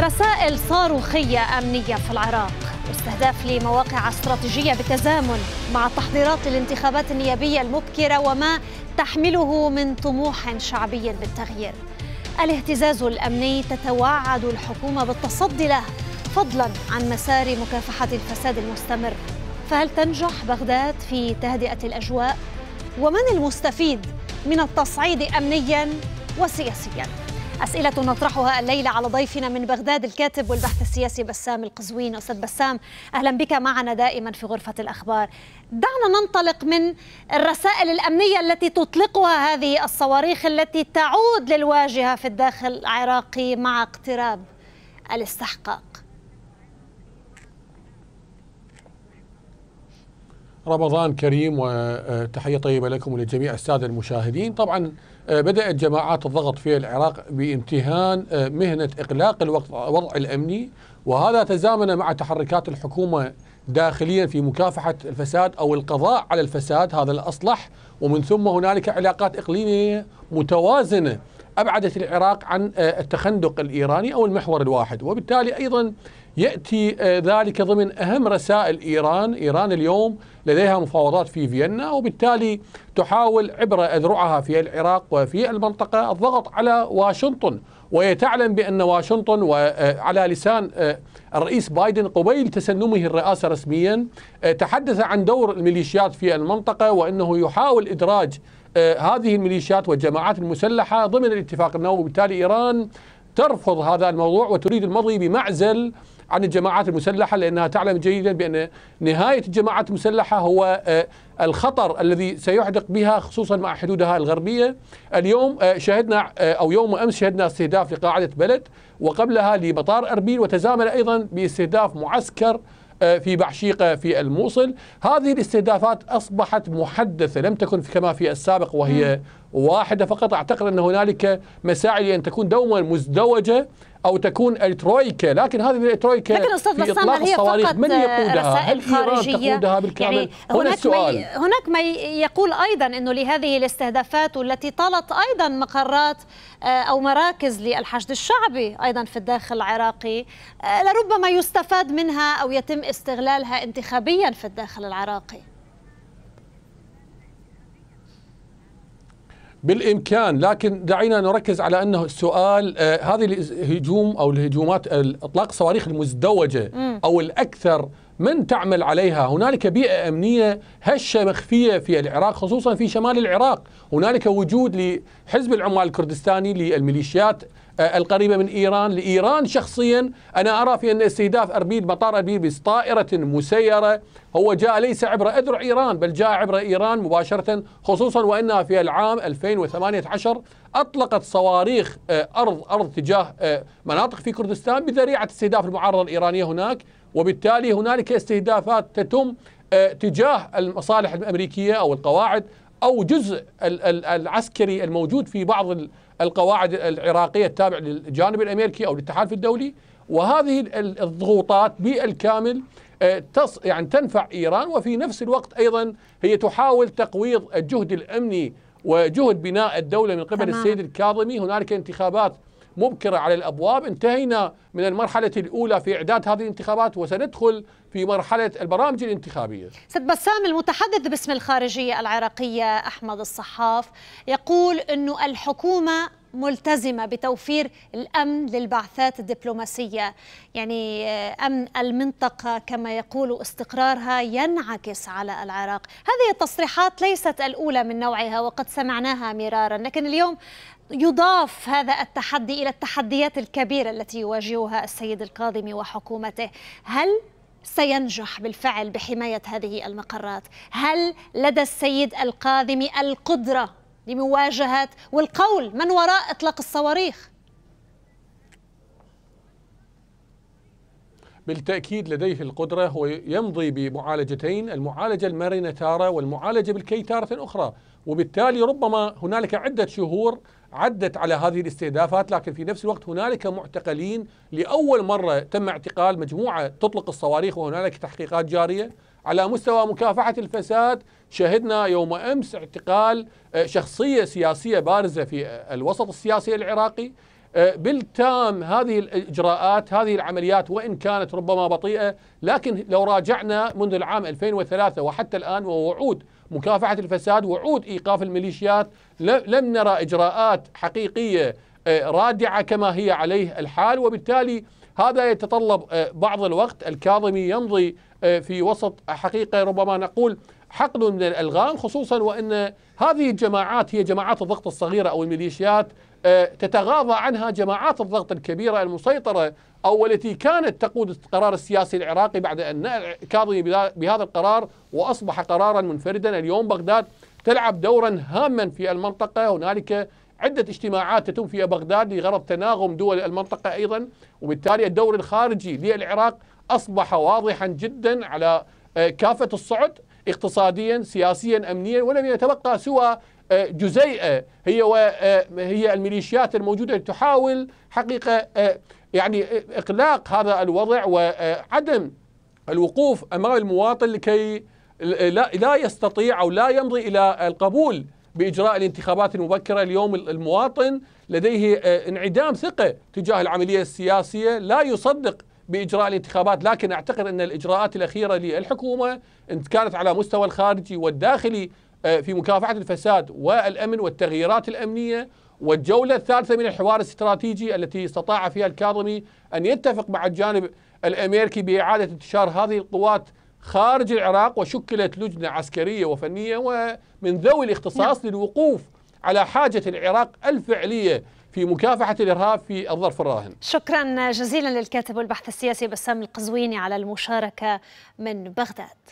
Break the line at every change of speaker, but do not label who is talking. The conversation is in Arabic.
رسائل صاروخية أمنية في العراق استهداف لمواقع استراتيجية بالتزامن مع تحضيرات الانتخابات النيابية المبكرة وما تحمله من طموح شعبي بالتغيير الاهتزاز الأمني تتوعد الحكومة بالتصدي له فضلا عن مسار مكافحة الفساد المستمر فهل تنجح بغداد في تهدئة الأجواء؟ ومن المستفيد من التصعيد أمنيا وسياسيا؟ أسئلة نطرحها الليلة على ضيفنا من بغداد الكاتب والبحث السياسي بسام القزوين أستاذ بسام أهلا بك معنا دائما في غرفة الأخبار دعنا ننطلق من الرسائل الأمنية التي تطلقها هذه الصواريخ التي تعود للواجهة في الداخل العراقي مع اقتراب الاستحقاق
رمضان كريم وتحية آه، طيبة لكم ولجميع السادة المشاهدين طبعا آه، بدأت جماعات الضغط في العراق بامتهان آه، مهنة إقلاق الوضع الأمني وهذا تزامن مع تحركات الحكومة داخليا في مكافحة الفساد أو القضاء على الفساد هذا الأصلح ومن ثم هنالك علاقات إقليمية متوازنة أبعدت العراق عن آه، التخندق الإيراني أو المحور الواحد وبالتالي أيضا يأتي آه، ذلك ضمن أهم رسائل إيران إيران اليوم لديها مفاوضات في فيينا وبالتالي تحاول عبر أذرعها في العراق وفي المنطقة الضغط على واشنطن وهي تعلم بأن واشنطن وعلى آه، لسان الرئيس بايدن قبيل تسنمه الرئاسة رسميا تحدث عن دور الميليشيات في المنطقة وأنه يحاول إدراج آه، هذه الميليشيات والجماعات المسلحة ضمن الاتفاق النووي وبالتالي إيران ترفض هذا الموضوع وتريد المضي بمعزل عن الجماعات المسلحة لأنها تعلم جيدا بأن نهاية الجماعات المسلحة هو آه، الخطر الذي سيحدق بها خصوصا مع حدودها الغربية اليوم آه، شهدنا أو يوم أمس شهدنا استهداف لقاعدة بلد وقبلها لمطار أربيل وتزامن أيضا باستهداف معسكر آه، في بعشيقة في الموصل هذه الاستهدافات أصبحت محدثة لم تكن كما في السابق وهي واحدة فقط أعتقد أن هنالك مساعي لأن تكون دوما مزدوجة او تكون الترويكا لكن هذه الترويكا لكن استاذ بسام هي فقط من يقودها؟ رسائل خارجيه بالكامل؟ يعني هنا هناك السؤال. ما
هناك ما يقول ايضا انه لهذه الاستهدافات والتي طالت ايضا مقرات آه، او مراكز للحشد الشعبي ايضا في الداخل العراقي آه، لربما يستفاد منها او يتم استغلالها انتخابيا في الداخل العراقي
بالامكان لكن دعينا نركز على انه السؤال آه هذه الهجوم او الهجومات اطلاق الصواريخ المزدوجه م. او الاكثر من تعمل عليها هنالك بيئه امنيه هشه مخفيه في العراق خصوصا في شمال العراق هنالك وجود لحزب العمال الكردستاني للميليشيات آه، القريبة من إيران لإيران شخصيا أنا أرى في أن استهداف أربيل مطار أربيل بطائرة مسيرة هو جاء ليس عبر أذرع إيران بل جاء عبر إيران مباشرة خصوصا وأنها في العام 2018 أطلقت صواريخ آه، أرض أرض تجاه آه، مناطق في كردستان بذريعة استهداف المعارضة الإيرانية هناك وبالتالي هنالك استهدافات تتم تجاه المصالح الامريكيه او القواعد أو جزء العسكري الموجود في بعض القواعد العراقية التابع للجانب الأمريكي أو للتحالف الدولي وهذه الضغوطات بالكامل آه، تص يعني تنفع إيران وفي نفس الوقت أيضا هي تحاول تقويض الجهد الأمني وجهد بناء الدولة من قبل السيد الكاظمي هنالك انتخابات مبكرة على الأبواب انتهينا من المرحلة الأولى في إعداد هذه الانتخابات وسندخل في مرحلة البرامج الانتخابية
سيد بسام المتحدث باسم الخارجية العراقية أحمد الصحاف يقول أن الحكومة ملتزمة بتوفير الأمن للبعثات الدبلوماسية يعني آه، أمن المنطقة كما يقول استقرارها ينعكس على العراق هذه التصريحات ليست الأولى من نوعها وقد سمعناها مرارا لكن اليوم يضاف هذا التحدي إلى التحديات الكبيرة التي يواجهها السيد الكاظمي وحكومته هل سينجح بالفعل بحماية هذه المقرات؟ هل لدى السيد القادم القدرة لمواجهة والقول من وراء إطلاق الصواريخ
بالتأكيد لديه القدرة هو يمضي بمعالجتين المعالجة المرنة تارة والمعالجة بالكي تارة أخرى وبالتالي ربما هنالك عدة شهور عدت على هذه الاستهدافات لكن في نفس الوقت هنالك معتقلين لأول مرة تم اعتقال مجموعة تطلق الصواريخ وهنالك تحقيقات جارية على مستوى مكافحة الفساد شهدنا يوم أمس اعتقال آه، شخصية سياسية بارزة في آه، الوسط السياسي العراقي آه، بالتام هذه الإجراءات هذه العمليات وإن كانت ربما بطيئة لكن لو راجعنا منذ العام 2003 وحتى الآن ووعود مكافحة الفساد وعود إيقاف الميليشيات لم نرى إجراءات حقيقية رادعة كما هي عليه الحال وبالتالي هذا يتطلب آه، بعض الوقت الكاظمي يمضي آه، في وسط حقيقة ربما نقول حقل من الألغام خصوصا وأن هذه الجماعات هي جماعات الضغط الصغيرة أو الميليشيات آه، تتغاضى عنها جماعات الضغط الكبيرة المسيطرة أو التي كانت تقود القرار السياسي العراقي بعد أن كاظمي بهذا القرار وأصبح قرارا منفردا اليوم بغداد تلعب دورا هاما في المنطقة هنالك عدة اجتماعات تتم في بغداد لغرض تناغم دول المنطقة أيضا وبالتالي الدور الخارجي للعراق أصبح واضحا جدا على آه، كافة الصعد اقتصاديا سياسيا أمنيا ولم يتبقى سوى آه، جزيئة هي آه، هي الميليشيات الموجودة تحاول حقيقة يعني إقلاق هذا الوضع وعدم الوقوف أمام المواطن لكي لا يستطيع أو لا يمضي إلى القبول باجراء الانتخابات المبكره اليوم المواطن لديه آه، انعدام ثقه تجاه العمليه السياسيه لا يصدق باجراء الانتخابات لكن اعتقد ان الاجراءات الاخيره للحكومه ان كانت على مستوى الخارجي والداخلي آه، في مكافحه الفساد والامن والتغييرات الامنيه والجوله الثالثه من الحوار الاستراتيجي التي استطاع فيها الكاظمي ان يتفق مع الجانب الامريكي باعاده انتشار هذه القوات خارج العراق وشكلت لجنة عسكرية وفنية ومن ذوي الاختصاص نعم. للوقوف على حاجة العراق الفعلية في مكافحة الإرهاب في الظرف الراهن
شكرا جزيلا للكاتب والبحث السياسي بسام القزويني على المشاركة من بغداد